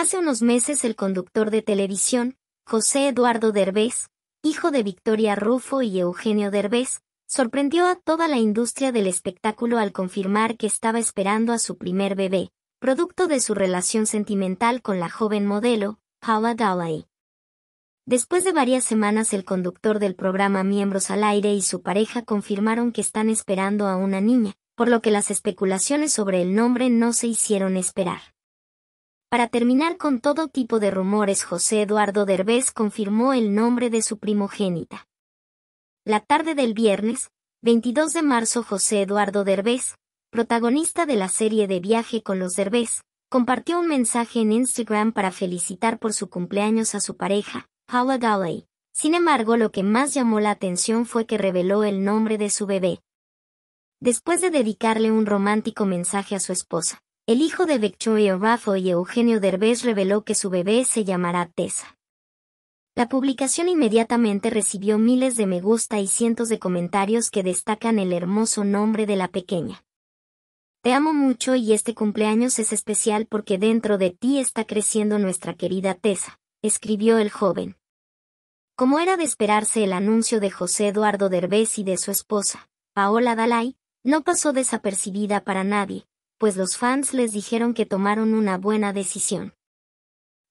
Hace unos meses el conductor de televisión, José Eduardo Derbez, hijo de Victoria Rufo y Eugenio Derbez, sorprendió a toda la industria del espectáculo al confirmar que estaba esperando a su primer bebé, producto de su relación sentimental con la joven modelo, Paula Dalai. Después de varias semanas el conductor del programa Miembros al Aire y su pareja confirmaron que están esperando a una niña, por lo que las especulaciones sobre el nombre no se hicieron esperar. Para terminar con todo tipo de rumores, José Eduardo Derbez confirmó el nombre de su primogénita. La tarde del viernes, 22 de marzo, José Eduardo Derbez, protagonista de la serie de Viaje con los Derbez, compartió un mensaje en Instagram para felicitar por su cumpleaños a su pareja, Paula Galley. Sin embargo, lo que más llamó la atención fue que reveló el nombre de su bebé. Después de dedicarle un romántico mensaje a su esposa, el hijo de Victoria Raffo y Eugenio Derbés reveló que su bebé se llamará Tessa. La publicación inmediatamente recibió miles de me gusta y cientos de comentarios que destacan el hermoso nombre de la pequeña. Te amo mucho y este cumpleaños es especial porque dentro de ti está creciendo nuestra querida Tessa, escribió el joven. Como era de esperarse el anuncio de José Eduardo Derbez y de su esposa, Paola Dalai, no pasó desapercibida para nadie, pues los fans les dijeron que tomaron una buena decisión.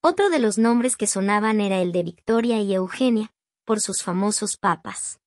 Otro de los nombres que sonaban era el de Victoria y Eugenia, por sus famosos papas.